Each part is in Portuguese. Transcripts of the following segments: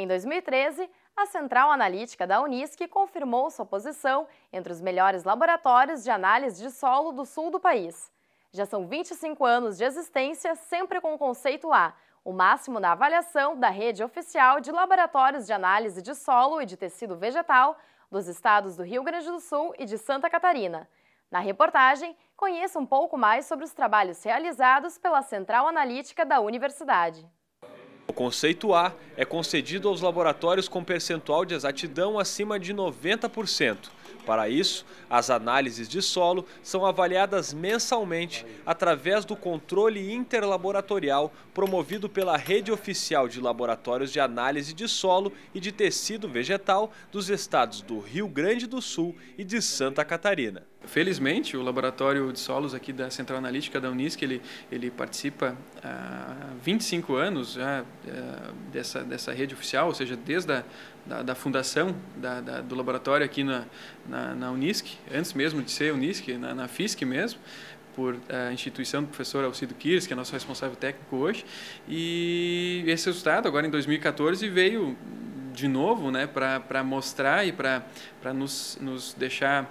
Em 2013, a central analítica da Unisc confirmou sua posição entre os melhores laboratórios de análise de solo do sul do país. Já são 25 anos de existência, sempre com o conceito A, o máximo na avaliação da rede oficial de laboratórios de análise de solo e de tecido vegetal dos estados do Rio Grande do Sul e de Santa Catarina. Na reportagem, conheça um pouco mais sobre os trabalhos realizados pela Central Analítica da Universidade conceito A é concedido aos laboratórios com percentual de exatidão acima de 90%. Para isso, as análises de solo são avaliadas mensalmente através do controle interlaboratorial promovido pela Rede Oficial de Laboratórios de Análise de Solo e de Tecido Vegetal dos estados do Rio Grande do Sul e de Santa Catarina. Felizmente, o laboratório de solos aqui da Central Analítica da Unisc, ele, ele participa ah, há 25 anos já eh, dessa, dessa rede oficial, ou seja, desde a da, da fundação da, da, do laboratório aqui na, na, na, Unisc, antes mesmo de ser Unisc, na, na FISC mesmo, por a eh, instituição do professor Alcido Kirs, que é nosso responsável técnico hoje. E esse resultado, agora em 2014, veio de novo né, para mostrar e para nos, nos deixar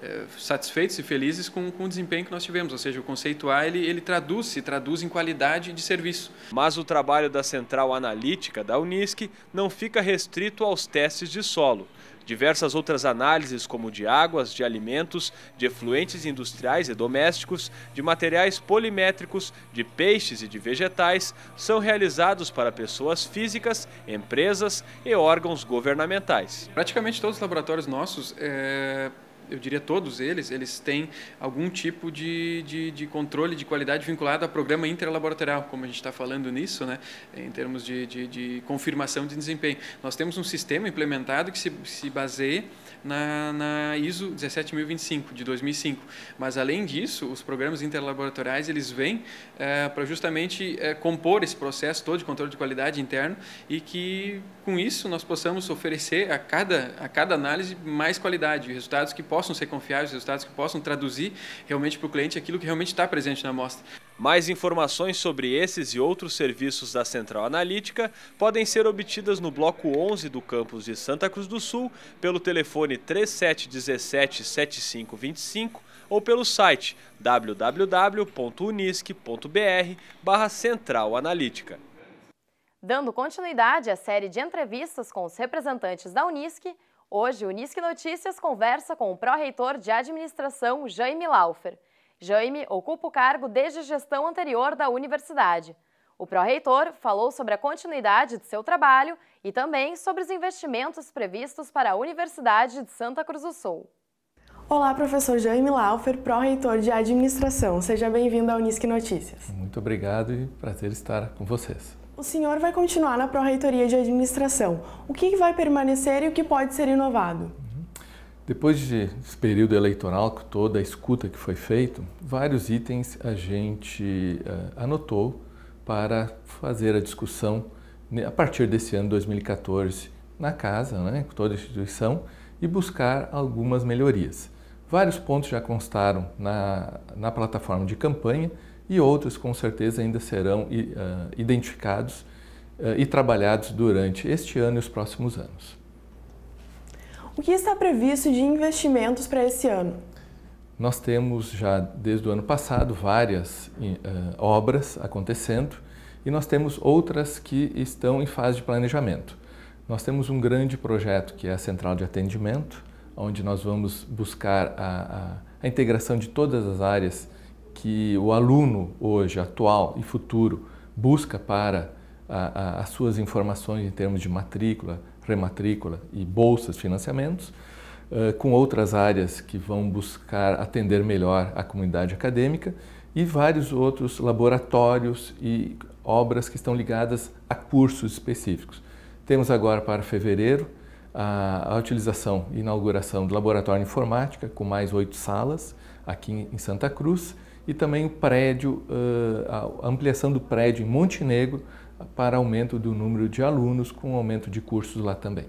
eh, satisfeitos e felizes com, com o desempenho que nós tivemos, ou seja, o conceito A ele, ele traduz, se traduz em qualidade de serviço. Mas o trabalho da central analítica da Unisc não fica restrito aos testes de solo. Diversas outras análises, como de águas, de alimentos, de efluentes industriais e domésticos, de materiais polimétricos, de peixes e de vegetais, são realizados para pessoas físicas, empresas e órgãos governamentais. Praticamente todos os laboratórios nossos é eu diria todos eles, eles têm algum tipo de, de, de controle de qualidade vinculado a programa interlaboratorial, como a gente está falando nisso, né, em termos de, de, de, confirmação de desempenho. Nós temos um sistema implementado que se, se baseia na, na ISO 17025 de 2005, mas além disso, os programas interlaboratoriais eles vêm é, para justamente é, compor esse processo todo de controle de qualidade interno e que com isso nós possamos oferecer a cada a cada análise mais qualidade, resultados que podem possam ser confiáveis, resultados que possam traduzir realmente para o cliente aquilo que realmente está presente na amostra. Mais informações sobre esses e outros serviços da Central Analítica podem ser obtidas no bloco 11 do campus de Santa Cruz do Sul pelo telefone 3717-7525 ou pelo site www.unisc.br Central Analítica. Dando continuidade à série de entrevistas com os representantes da Unisc, Hoje, o Unisque Notícias conversa com o pró-reitor de administração, Jaime Laufer. Jaime ocupa o cargo desde a gestão anterior da universidade. O pró-reitor falou sobre a continuidade de seu trabalho e também sobre os investimentos previstos para a Universidade de Santa Cruz do Sul. Olá, professor Jaime Laufer, pró-reitor de administração. Seja bem-vindo à Unisque Notícias. Muito obrigado e prazer estar com vocês. O senhor vai continuar na Pró-Reitoria de Administração. O que vai permanecer e o que pode ser inovado? Depois desse período eleitoral, com toda a escuta que foi feita, vários itens a gente uh, anotou para fazer a discussão né, a partir desse ano 2014 na casa, né, com toda a instituição, e buscar algumas melhorias. Vários pontos já constaram na, na plataforma de campanha e outros com certeza ainda serão eh, identificados eh, e trabalhados durante este ano e os próximos anos. O que está previsto de investimentos para esse ano? Nós temos já desde o ano passado várias eh, obras acontecendo e nós temos outras que estão em fase de planejamento. Nós temos um grande projeto que é a central de atendimento, onde nós vamos buscar a, a, a integração de todas as áreas que o aluno hoje, atual e futuro, busca para a, a, as suas informações em termos de matrícula, rematrícula e bolsas, financiamentos, uh, com outras áreas que vão buscar atender melhor a comunidade acadêmica e vários outros laboratórios e obras que estão ligadas a cursos específicos. Temos agora para fevereiro a, a utilização e inauguração do laboratório de informática com mais oito salas aqui em Santa Cruz e também o prédio, a ampliação do prédio em Montenegro para aumento do número de alunos, com aumento de cursos lá também.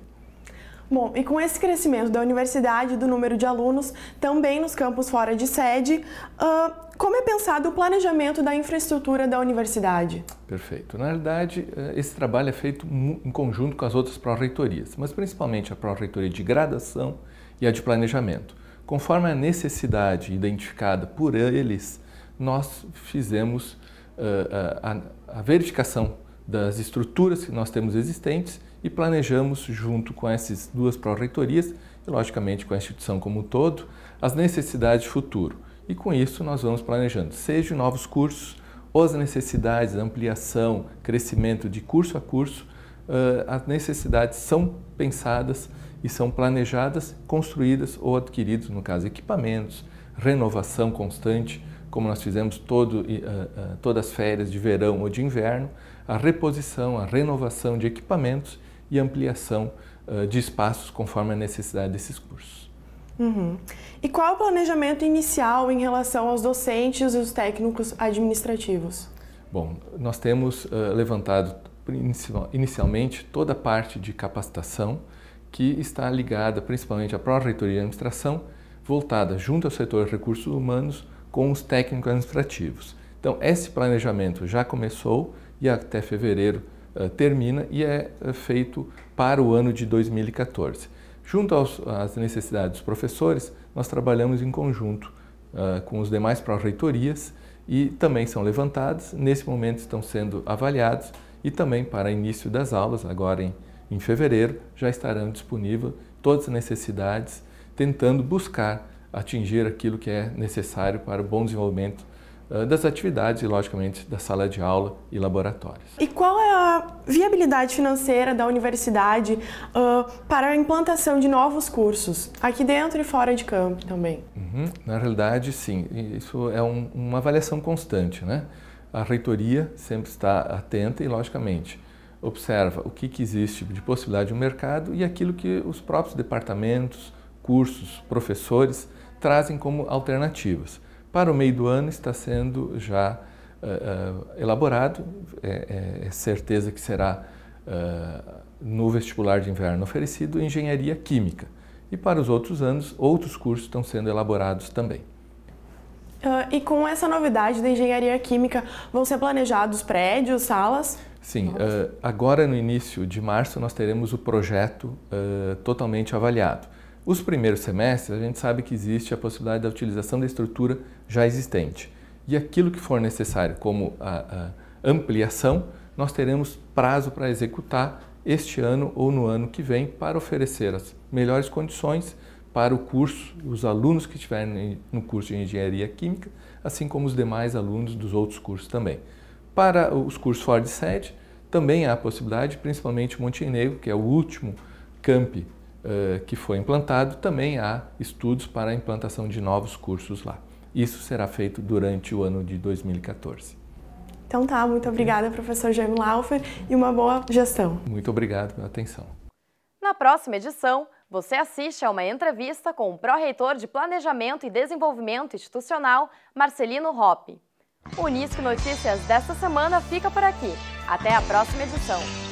Bom, e com esse crescimento da universidade, do número de alunos, também nos campos fora de sede, uh, como é pensado o planejamento da infraestrutura da universidade? Perfeito. Na verdade esse trabalho é feito em conjunto com as outras pró-reitorias, mas principalmente a pró-reitoria de graduação e a de planejamento. Conforme a necessidade identificada por eles nós fizemos uh, a, a verificação das estruturas que nós temos existentes e planejamos, junto com essas duas pró-reitorias e, logicamente, com a instituição como um todo, as necessidades de futuro. E com isso, nós vamos planejando, seja novos cursos, ou as necessidades, ampliação, crescimento de curso a curso, uh, as necessidades são pensadas e são planejadas, construídas ou adquiridos, no caso, equipamentos, renovação constante, como nós fizemos todo, ah, ah, todas as férias de verão ou de inverno, a reposição, a renovação de equipamentos e ampliação ah, de espaços conforme a necessidade desses cursos. Uhum. E qual o planejamento inicial em relação aos docentes e os técnicos administrativos? Bom, nós temos levantado inicialmente toda a parte de capacitação que está ligada principalmente à Pró-Reitoria de Administração, voltada junto ao setor de recursos humanos com os técnicos administrativos. Então, esse planejamento já começou e até fevereiro uh, termina e é uh, feito para o ano de 2014. Junto aos, às necessidades dos professores, nós trabalhamos em conjunto uh, com os demais pró-reitorias e também são levantadas. Nesse momento estão sendo avaliados e também para início das aulas, agora em, em fevereiro, já estarão disponíveis todas as necessidades, tentando buscar atingir aquilo que é necessário para o bom desenvolvimento ah, das atividades e, logicamente, da sala de aula e laboratórios. E qual é a viabilidade financeira da universidade uh, para a implantação de novos cursos, aqui dentro e fora de campo também? Uhum. Na realidade, sim. Isso é um, uma avaliação constante. Né? A reitoria sempre está atenta e, logicamente, observa o que, que existe de possibilidade no mercado e aquilo que os próprios departamentos, cursos, professores trazem como alternativas. Para o meio do ano está sendo já uh, elaborado, é, é, é, certeza que será uh, no vestibular de inverno oferecido, engenharia química. E para os outros anos, outros cursos estão sendo elaborados também. Uh, e com essa novidade da engenharia química, vão ser planejados prédios, salas? Sim, agora no início de março nós teremos o projeto totalmente avaliado os primeiros semestres, a gente sabe que existe a possibilidade da utilização da estrutura já existente. E aquilo que for necessário como a, a ampliação, nós teremos prazo para executar este ano ou no ano que vem para oferecer as melhores condições para o curso, os alunos que estiverem no curso de Engenharia Química, assim como os demais alunos dos outros cursos também. Para os cursos fora de sede, também há a possibilidade, principalmente Montenegro, que é o último camp eh, que foi implantado, também há estudos para a implantação de novos cursos lá. Isso será feito durante o ano de 2014. Então tá, muito obrigada, professor Jaime Laufer, e uma boa gestão. Muito obrigado pela atenção. Na próxima edição, você assiste a uma entrevista com o pró-reitor de Planejamento e Desenvolvimento Institucional, Marcelino Hoppe. O Unisque Notícias desta semana fica por aqui. Até a próxima edição.